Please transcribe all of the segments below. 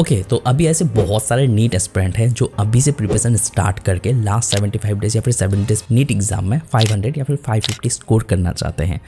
okay okay, तो अभी ऐसे बहुत सारे नीट एस्पिरेंट हैं जो अभी से प्रिपरेशन स्टार्ट करके लास्ट 75 डेज या फिर सेवन डेज नीट एग्जाम में 500 या फिर 550 स्कोर करना चाहते हैं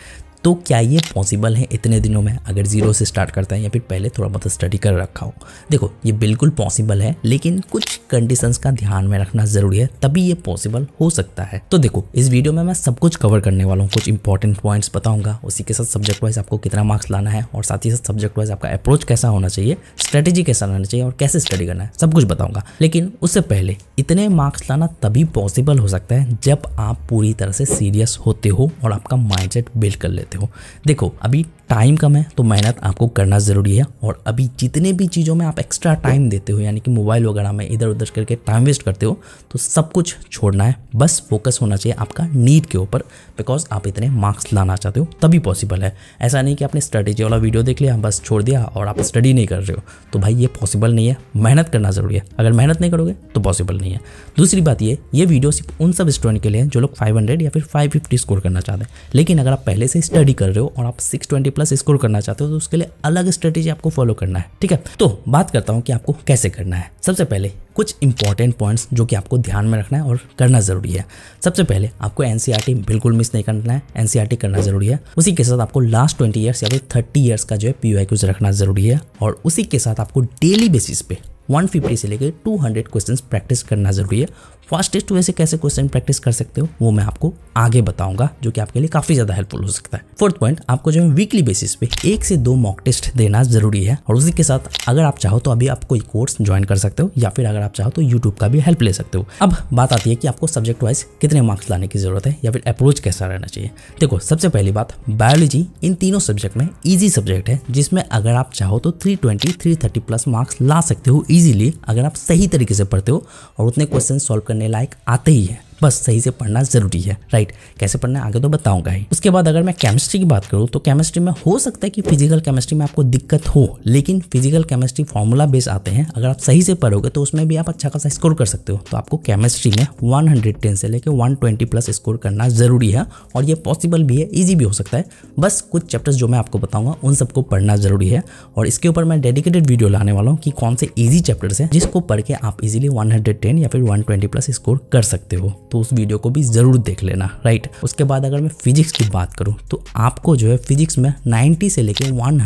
तो क्या ये पॉसिबल है इतने दिनों में अगर ज़ीरो से स्टार्ट करता है या फिर पहले थोड़ा बहुत स्टडी कर रखा हो देखो ये बिल्कुल पॉसिबल है लेकिन कुछ कंडीशंस का ध्यान में रखना ज़रूरी है तभी ये पॉसिबल हो सकता है तो देखो इस वीडियो में मैं सब कुछ कवर करने वाला हूँ कुछ इंपॉर्टेंट पॉइंट्स बताऊंगा उसी के साथ सब्जेक्ट वाइज आपको कितना मार्क्स लाना है और साथ ही साथ सब्जेक्ट वाइज आपका अप्रोच कैसा होना चाहिए स्ट्रेटेजी कैसा लाना चाहिए और कैसे स्टडी करना है सब कुछ बताऊंगा लेकिन उससे पहले इतने मार्क्स लाना तभी पॉसिबल हो सकता है जब आप पूरी तरह से सीरियस होते हो और आपका सेट बिल्ड कर लेते सकते हो देखो अभी टाइम कम है तो मेहनत आपको करना ज़रूरी है और अभी जितने भी चीज़ों में आप एक्स्ट्रा टाइम देते हो यानी कि मोबाइल वगैरह में इधर उधर करके टाइम वेस्ट करते हो तो सब कुछ छोड़ना है बस फोकस होना चाहिए आपका नीट के ऊपर बिकॉज आप इतने मार्क्स लाना चाहते हो तभी पॉसिबल है ऐसा नहीं कि आपने स्ट्रेटेजी वाला वीडियो देख लिया बस छोड़ दिया और आप स्टडी नहीं कर रहे हो तो भाई ये पॉसिबल नहीं है मेहनत करना ज़रूरी है अगर मेहनत नहीं करोगे तो पॉसिबल नहीं है दूसरी बात ये ये वीडियो सिर्फ उन सब स्टूडेंट के लिए जो लोग फाइव या फिर फाइव स्कोर करना चाहते हैं लेकिन अगर आप पहले से स्टडी स्टडी कर रहे हो और आप सिक्स ट्वेंटी प्लस स्कोर करना चाहते हो तो उसके लिए अलग स्ट्रेटेजी आपको फॉलो करना है ठीक है तो बात करता हूँ कि आपको कैसे करना है सबसे पहले कुछ इंपॉर्टेंट पॉइंट्स जो कि आपको ध्यान में रखना है और करना ज़रूरी है सबसे पहले आपको एन e बिल्कुल मिस नहीं करना है एन e करना ज़रूरी है उसी के साथ आपको लास्ट ट्वेंटी ईयर्स या फिर थर्टी ईयर्स का जो है पी रखना ज़रूरी है और उसी के साथ आपको डेली बेसिस पे 150 से लेकर 200 क्वेश्चंस प्रैक्टिस करना ज़रूरी है फास्टेस्ट वे से कैसे क्वेश्चन प्रैक्टिस कर सकते हो वो मैं आपको आगे बताऊंगा जो कि आपके लिए काफी ज्यादा हेल्पफुल हो सकता है फोर्थ पॉइंट आपको जो है वीकली बेसिस पे एक से दो मॉक टेस्ट देना जरूरी है और उसी के साथ अगर आप चाहो तो अभी आप कोई कोर्स ज्वाइन कर सकते हो या फिर अगर आप चाहो तो यूट्यूब का भी हेल्प ले सकते हो अब बात आती है कि आपको सब्जेक्ट वाइज कितने मार्क्स लाने की जरूरत है या फिर अप्रोच कैसा रहना चाहिए देखो सबसे पहली बात बायोलॉजी इन तीनों सब्जेक्ट में ईजी सब्जेक्ट है जिसमें अगर आप चाहो तो थ्री ट्वेंटी प्लस मार्क्स ला सकते हो ईजिली अगर आप सही तरीके से पढ़ते हो और उतने क्वेश्चन सॉल्व करने करने लायक आते ही है बस सही से पढ़ना ज़रूरी है राइट कैसे पढ़ना है आगे तो बताऊंगा ही उसके बाद अगर मैं केमिस्ट्री की बात करूँ तो केमिस्ट्री में हो सकता है कि फिजिकल केमिस्ट्री में आपको दिक्कत हो लेकिन फिजिकल केमिस्ट्री फॉर्मूला बेस आते हैं अगर आप सही से पढ़ोगे तो उसमें भी आप अच्छा खासा स्कोर कर सकते हो तो आपको केमिस्ट्री में वन से लेकर वन प्लस स्कोर करना ज़रूरी है और ये पॉसिबल भी है ईजी भी हो सकता है बस कुछ चैप्टर्स जो मैं आपको बताऊंगा उन सबको पढ़ना ज़रूरी है और इसके ऊपर मैं डेडिकेटेड वीडियो लाने वाला हूँ कि कौन से ईजी चैप्टर्स हैं जिसको पढ़ के आप इजीली 110 या फिर 120 प्लस स्कोर कर सकते हो तो उस वीडियो को भी ज़रूर देख लेना राइट उसके बाद अगर मैं फिजिक्स की बात करूँ तो आपको जो है फिजिक्स में नाइन्टी से लेकर वन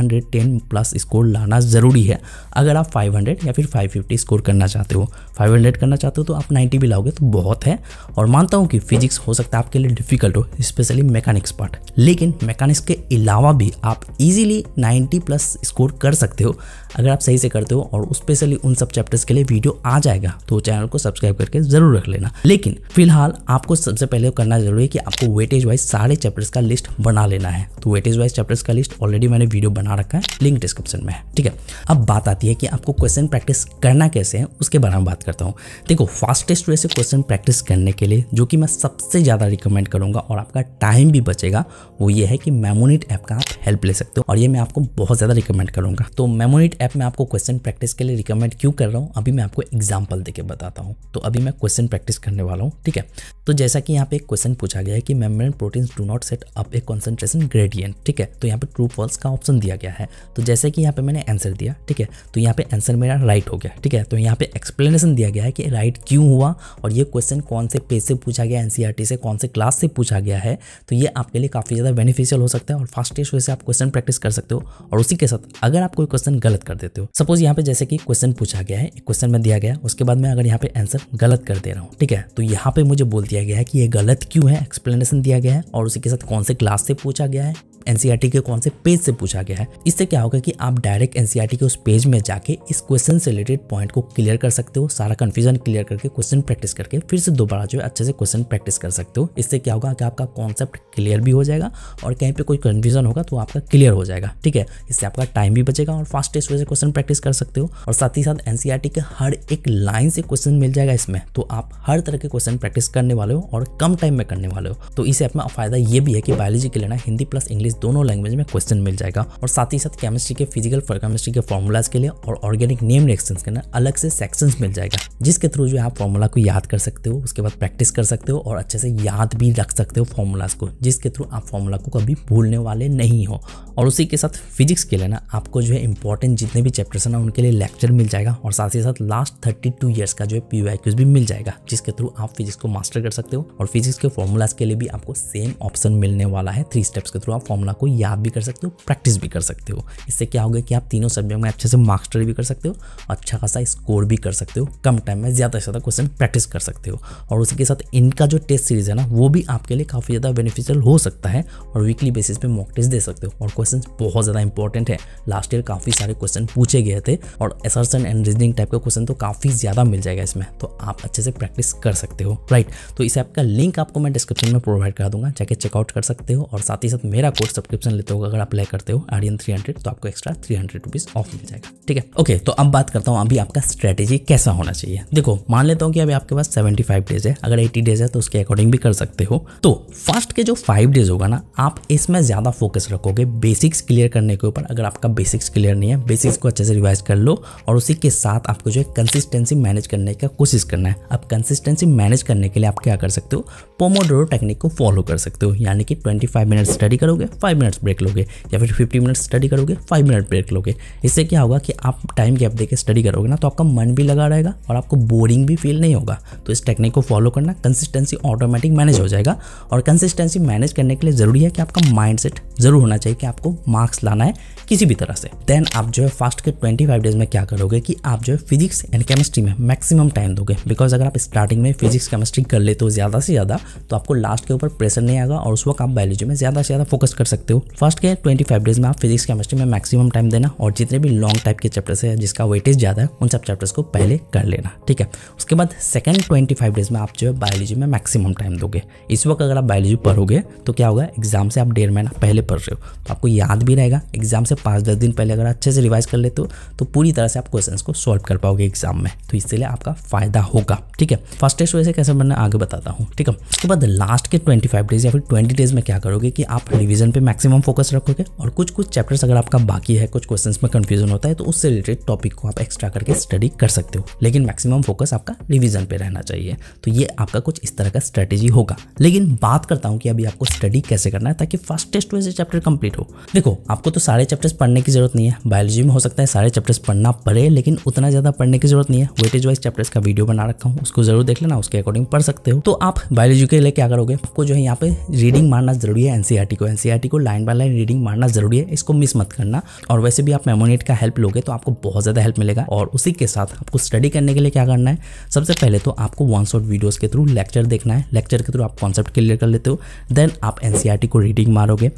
प्लस स्कोर लाना ज़रूरी है अगर आप फाइव या फिर फाइव स्कोर करना चाहते हो फाइव करना चाहते हो तो आप नाइन्टी भी लाओगे तो बहुत है और मानता हूँ कि फिजिक्स हो सकता है आपके लिए डिफिकल्ट हो स्पेशली मैकेनिक्स पार्ट लेकिन मैकेनिक्स के अलावा भी आप इजीली 90 प्लस स्कोर कर सकते हो अगर आप सही से करते हो और स्पेशली उन सब चैप्टर्स के लिए वीडियो आ जाएगा तो चैनल को सब्सक्राइब करके ज़रूर रख लेना लेकिन फिलहाल फिलहाल आपको सबसे पहले करना जरूरी है कि आपको वेटेज वाइज सारे चैप्टर्स का लिस्ट बना लेना है तो वेटेज वाइज चैप्टर्स का लिस्ट ऑलरेडी मैंने वीडियो बना रखा है लिंक डिस्क्रिप्शन में है ठीक है अब बात आती है कि आपको क्वेश्चन प्रैक्टिस करना कैसे है उसके बारे में बात करता हूँ देखो फास्टेस्ट वे से क्वेश्चन प्रैक्टिस करने के लिए जो कि मैं सबसे ज़्यादा रिकमेंड करूँगा और आपका टाइम भी बचेगा वो ये है कि मेमोनिट ऐप का आप हेल्प ले सकते हो और ये मैं आपको बहुत ज़्यादा रिकमेंड करूँगा तो मेमोनिट ऐप में आपको क्वेश्चन प्रैक्टिस के लिए रिकमेंड क्यों कर रहा हूँ अभी मैं आपको एग्जाम्पल देकर बताता हूँ तो अभी मैं क्वेश्चन प्रैक्टिस करने वाला हूँ ठीक है तो जैसा कि यहाँ पे एक क्वेश्चन पूछा गया है कि membrane proteins do not set up a concentration gradient ठीक है तो यहाँ पे ट्रू फॉल्स का ऑप्शन दिया गया है तो जैसे कि यहाँ पे मैंने आंसर दिया ठीक है तो यहाँ पे आंसर मेरा राइट हो गया ठीक है तो यहाँ पे एक्सप्लेनेशन दिया गया है कि राइट क्यों हुआ और ये क्वेश्चन कौन से पेज से पूछा गया एनसीईआरटी e से कौन से क्लास से पूछा गया है तो ये आपके लिए काफ़ी ज़्यादा बेनिफिशियल हो सकता है और फास्टेस्ट वे से आप क्वेश्चन प्रैक्टिस कर सकते हो और उसी के साथ अगर आप कोई क्वेश्चन गलत कर देते हो सपोज यहाँ पे जैसे कि क्वेश्चन पूछा गया है क्वेश्चन में दिया गया उसके बाद में अगर यहाँ पे आंसर गलत कर दे रहा हूँ ठीक है तो यहाँ पे मुझे बोल दिया गया है कि ये गलत क्यों है एक्सप्लेनेशन दिया गया है और उसी के साथ कौन से क्लास से पूछा गया है एनसीईआरटी के कौन से पेज से पूछा गया है इससे क्या होगा कि आप डायरेक्ट एनसीईआरटी के उस पेज में जाके इस क्वेश्चन से रिलेटेड पॉइंट को क्लियर कर सकते हो सारा कन्फ्यूजन क्लियर करके क्वेश्चन प्रैक्टिस करके फिर से दोबारा जो है अच्छे से क्वेश्चन प्रैक्टिस कर सकते हो इससे क्या होगा कि आपका कॉन्सेप्ट क्लियर भी हो जाएगा और कहीं पर कोई कन्फ्यूजन होगा तो आपका क्लियर हो जाएगा ठीक है इससे आपका टाइम भी बचेगा और फास्टेस्ट वे से क्वेश्चन प्रैक्टिस कर सकते हो और साथ ही साथ एनसीआरटी के हर एक लाइन से क्वेश्चन मिल जाएगा इसमें तो आप हर तरह के क्वेश्चन प्रैक्टिस करने वाले हो और कम टाइम में करने वाले हो तो इसे अपना फायदा ये भी है कि बायोलॉजी के लेना हिंदी प्लस इंग्लिश दोनों लैंग्वेज में क्वेश्चन मिल जाएगा और साथ ही साथ केमिस्ट्री के फिजिकल केमिस्ट्री के फॉर्मुलाज के लिए और ऑर्गेनिक नेम रिएक्शन के लिए अलग से सेक्शन मिल जाएगा जिसके थ्रू जो आप फॉर्मुला को याद कर सकते हो उसके बाद प्रैक्टिस कर सकते हो और अच्छे से याद भी रख सकते हो फॉर्मूलाज को जिसके थ्रू आप फॉर्मूला को कभी भूलने वाले नहीं हो और उसी के साथ फिजिक्स के लिए ना आपको जो है इंपॉर्टेंट जितने भी चैप्टर्स हैं ना उनके लिए लेक्चर मिल जाएगा और साथ ही साथ लास्ट थर्टी टू ईयर्स का जो है पी भी मिल जाएगा जिसके थ्रू आप फिजिक्स को मास्टर कर सकते हो और फिजिक्स के फॉर्मूलाज के लिए भी आपको सेम ऑप्शन मिलने वाला है थ्री स्टेप्स के थ्रू आप फॉर्मूला फॉर्मूला को याद भी कर सकते हो प्रैक्टिस भी कर सकते हो इससे क्या होगा कि आप तीनों सब्जेक्ट में अच्छे से मास्टरी भी कर सकते हो अच्छा खासा स्कोर भी कर सकते हो कम टाइम में ज़्यादा से ज़्यादा क्वेश्चन प्रैक्टिस कर सकते हो और उसी के साथ इनका जो टेस्ट सीरीज़ है ना वो भी आपके लिए काफ़ी ज़्यादा बेनिफिशियल हो सकता है और वीकली बेसिस पे मॉक टेस्ट दे सकते हो और क्वेश्चन बहुत ज़्यादा इंपॉर्टेंट है लास्ट ईयर काफ़ी सारे क्वेश्चन पूछे गए थे और एसरसन एंड रीजनिंग टाइप का क्वेश्चन तो काफ़ी ज़्यादा मिल जाएगा इसमें तो आप अच्छे से प्रैक्टिस कर सकते हो राइट तो इस ऐप का लिंक आपको मैं डिस्क्रिप्शन में प्रोवाइड करा दूंगा जाके चेकआउट कर सकते हो और साथ ही साथ मेरा कोर्स कोड सब्सक्रिप्शन लेते हो अगर अप्लाई करते हो आरियन थ्री हंड्रेड तो आपको extra three hundred rupees off मिल जाएगा ठीक है ओके तो अब बात करता हूँ अभी आपका स्ट्रेटेजी कैसा होना चाहिए देखो मान लेता हूँ कि अभी आपके पास सेवेंटी फाइव डेज है अगर एटी डेज है तो उसके अकॉर्डिंग भी कर सकते हो तो फर्स्ट के जो फाइव डेज होगा ना आप इसमें ज्यादा फोकस रखोगे बेसिक्स क्लियर करने के ऊपर अगर आपका बेसिक्स क्लियर नहीं है बेसिक्स को अच्छे से रिवाइज कर लो और उसी के साथ आपको जो है कंसिस्टेंसी मैनेज करने का कोशिश करना है अब कंसिस्टेंसी मैनेज करने के लिए आप क्या कर सकते हो पोमोडोरो टेक्निक को फॉलो कर सकते हो यानी कि 25 मिनट स्टडी करोगे फाइव मिनट्स ब्रेक लोगे या फिर फिफ्टी मिनट स्टडी करोगे फाइव मिनट ब्रेक लोगे इससे क्या होगा कि आप टाइम गैप देकर स्टडी करोगे ना तो आपका मन भी लगा रहेगा और आपको बोरिंग भी फील नहीं होगा तो इस टेक्निक को फॉलो करना कंसिस्टेंसी ऑटोमेटिक मैनेज हो जाएगा और कंसिस्टेंसी मैनेज करने के लिए ज़रूरी है कि आपका माइंडसेट ज़रूर होना चाहिए कि आपको मार्क्स लाना है किसी भी तरह से देन आप जो है फास्ट के ट्वेंटी फाइव डेज में क्या करोगे कि आप जो है फिजिक्स एंड केमिस्ट्री में मैक्सिमम टाइम दोगे बिकॉज अगर आप स्टार्टिंग में फिजिक्स केमिस्ट्री कर लेते हो ज़्यादा से ज़्यादा तो आपको लास्ट के ऊपर प्रेशर नहीं आएगा और उस वक्त आप बायोलॉजी में ज़्यादा से ज़्यादा फोकस कर कर सकते हो फर्स्ट के 25 डेज में आप फिजिक्स केमिस्ट्री में मैक्सिमम टाइम देना और जितने भी लॉन्ग टाइप के चैप्टर्स है जिसका वेटेज ज़्यादा है उन सब चैप्टर्स को पहले कर लेना ठीक है उसके बाद सेकंड ट्वेंटी डेज में आप जो है बायोलॉजी में मैक्सिमम टाइम दोगे इस वक्त अगर आप बायोलॉजी पढ़ोगे तो क्या होगा एग्जाम से आप डेढ़ महीना पहले पढ़ रहे हो तो आपको याद भी रहेगा एग्जाम से पाँच दस दिन पहले अगर अच्छे से रिवाइज कर लेते हो तो पूरी तरह से आप क्वेश्चन को सॉल्व कर पाओगे एग्जाम में तो इसलिए आपका फायदा होगा ठीक है फर्स्ट टेस्ट वैसे कैसे बनना आगे बताता हूँ ठीक है उसके बाद लास्ट के ट्वेंटी डेज या फिर ट्वेंटी डेज में क्या करोगे कि आप रिविजन पे मैक्सिमम फोकस रखोगे और कुछ कुछ चैप्टर्स अगर आपका बाकी है कुछ क्वेश्चंस में कंफ्यूजन होता है तो उससे रिलेटेड टॉपिक को आप एक्स्ट्रा करके स्टडी कर सकते हो लेकिन मैक्सिमम फोकस आपका रिविजन पे रहना चाहिए तो ये आपका कुछ इस तरह का स्ट्रेटेजी होगा लेकिन बात करता हूँ कि अभी आपको स्टडी कैसे करना है ताकि फास्टेस्ट वे से चैप्टर कंप्लीट हो देखो आपको तो सारे चैप्टर्स पढ़ने की जरूरत नहीं है बायोलॉजी में हो सकता है सारे चैप्टर्स पढ़ना पड़े लेकिन उतना ज़्यादा पढ़ने की जरूरत नहीं है वेटेज वाइज चैप्टर्स का वीडियो बना रखा हूँ उसको जरूर देख लेना उसके अकॉर्डिंग पढ़ सकते हो तो आप बायोलॉजी के लिए क्या करोगे आपको जो है यहाँ पे रीडिंग मारना जरूरी है एनसीआरटी e को एनसीआर मेमोनेटी को लाइन बाय लाइन रीडिंग मारना जरूरी है इसको मिस मत करना और वैसे भी आप मेमोनेट का हेल्प लोगे तो आपको बहुत ज़्यादा हेल्प मिलेगा और उसी के साथ आपको स्टडी करने के लिए क्या करना है सबसे पहले तो आपको वन शॉट वीडियोज़ के थ्रू लेक्चर देखना है लेक्चर के थ्रू आप कॉन्सेप्ट क्लियर कर लेते हो देन आप एन e को रीडिंग मारोगे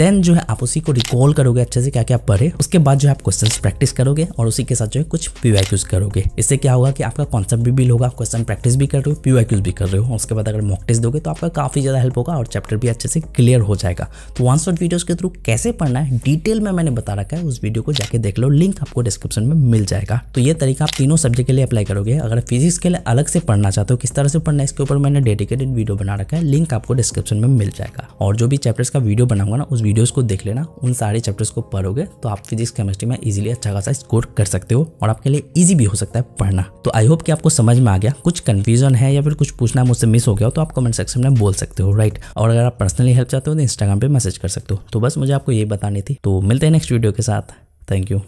देन जो है आप उसी को रिकॉल करोगे अच्छे से क्या क्या पढ़े उसके बाद जो है आप क्वेश्चन प्रैक्टिस करोगे और उसी के साथ जो है कुछ पीवाईक्यूज करोगे इससे क्या होगा कि आपका कॉन्सेप्ट भी बिल होगा क्वेश्चन प्रैक्टिस भी कर रहे हो पीवाईक्यूज भी कर रहे हो उसके बाद अगर मॉक टेस्ट दोगे तो आपका काफ़ी ज़्यादा हेल्प होगा और चैप्टर भी अच्छे से क्लियर हो जाएगा तो वन शॉट वीडियोस के थ्रू कैसे पढ़ना है डिटेल में मैंने बता रखा है उस वीडियो को जाके देख लो लिंक आपको डिस्क्रिप्शन में मिल जाएगा तो ये तरीका आप तीनों सब्जेक्ट के लिए अप्लाई करोगे अगर फिजिक्स के लिए अलग से पढ़ना चाहते हो किस तरह से पढ़ना है इसके ऊपर मैंने डेडिकेटेड वीडियो बना रखा है लिंक आपको डिस्क्रिप्शन में मिल जाएगा और जो भी चैप्टर्स का वीडियो बनाऊंगा ना उस वीडियोज को देख लेना उन सारे चैप्टर्स को पढ़ोगे तो आप फिजिक्स केमिस्ट्री में इजिली अच्छा खासा स्कोर कर सकते हो और आपके लिए ईजी भी हो सकता है पढ़ना तो आई होप कि आपको समझ में आ गया कुछ कन्फ्यूजन है या फिर कुछ पूछना मुझसे मिस हो गया तो आप कमेंट सेक्शन में बोल सकते हो राइट और अगर आप पर्सनली हेल्प चाहते हो तो इंस्टाग्राम पर मैसेज कर सकते हो तो बस मुझे आपको ये बतानी थी तो मिलते हैं नेक्स्ट वीडियो के साथ थैंक यू